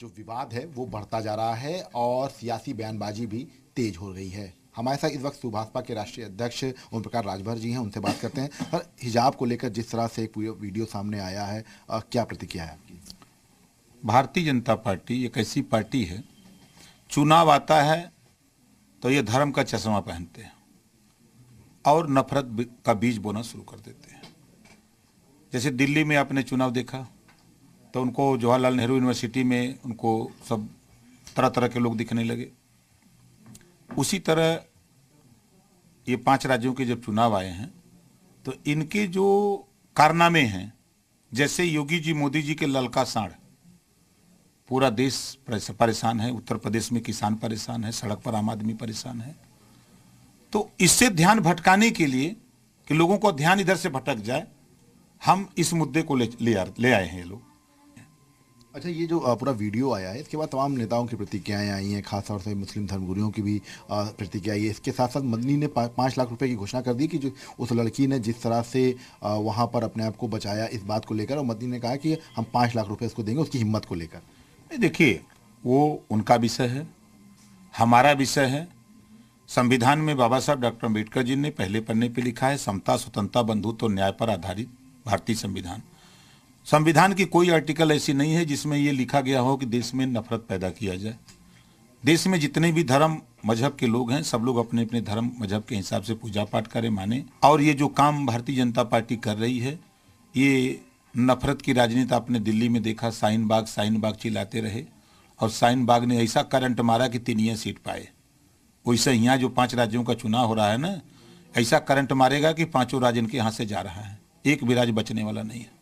जो विवाद है वो बढ़ता जा रहा है और सियासी बयानबाजी भी तेज हो रही है हमारे साथ इस वक्त सुभाषपा के राष्ट्रीय अध्यक्ष ओम प्रकाश राजभर जी हैं उनसे बात करते हैं और हिजाब को लेकर जिस तरह से एक वीडियो सामने आया है क्या प्रतिक्रिया है आपकी भारतीय जनता पार्टी एक ऐसी पार्टी है चुनाव आता है तो ये धर्म का चश्मा पहनते हैं और नफरत का बीज बोना शुरू कर देते हैं जैसे दिल्ली में आपने चुनाव देखा तो उनको जवाहरलाल नेहरू यूनिवर्सिटी में उनको सब तरह तरह के लोग दिखने लगे उसी तरह ये पांच राज्यों के जब चुनाव आए हैं तो इनके जो कारनामे हैं जैसे योगी जी मोदी जी के ललका साढ़ पूरा देश परेशान है उत्तर प्रदेश में किसान परेशान है सड़क पर आम आदमी परेशान है तो इससे ध्यान भटकाने के लिए कि लोगों को ध्यान इधर से भटक जाए हम इस मुद्दे को ले, ले आए हैं ये लोग अच्छा ये जो पूरा वीडियो आया है इसके बाद तमाम नेताओं की प्रतिक्रियाएं आई हैं खासतौर से मुस्लिम धर्मगुरुओं की भी प्रतिक्रिया आई है इसके साथ साथ मदनी ने पा, पाँच लाख रुपए की घोषणा कर दी कि जो उस लड़की ने जिस तरह से वहाँ पर अपने आप को बचाया इस बात को लेकर और मदनी ने कहा कि हम पाँच लाख रुपये उसको देंगे उसकी हिम्मत को लेकर देखिए वो उनका विषय है हमारा विषय है संविधान में बाबा साहब डॉक्टर अम्बेडकर जी ने पहले पन्ने पर लिखा है समता स्वतंत्रता बंधुत्व न्याय पर आधारित भारतीय संविधान संविधान की कोई आर्टिकल ऐसी नहीं है जिसमें ये लिखा गया हो कि देश में नफरत पैदा किया जाए देश में जितने भी धर्म मजहब के लोग हैं सब लोग अपने अपने धर्म मजहब के हिसाब से पूजा पाठ करें माने और ये जो काम भारतीय जनता पार्टी कर रही है ये नफरत की राजनीति आपने दिल्ली में देखा साइन बाग साइन बाग चिल्लाते रहे और साइन बाग ने ऐसा करंट मारा कि तीनिया सीट पाए वैसे यहाँ जो पांच राज्यों का चुनाव हो रहा है ना ऐसा करंट मारेगा कि पांचों राज्य इनके यहाँ से जा रहा है एक भी राज्य बचने वाला नहीं है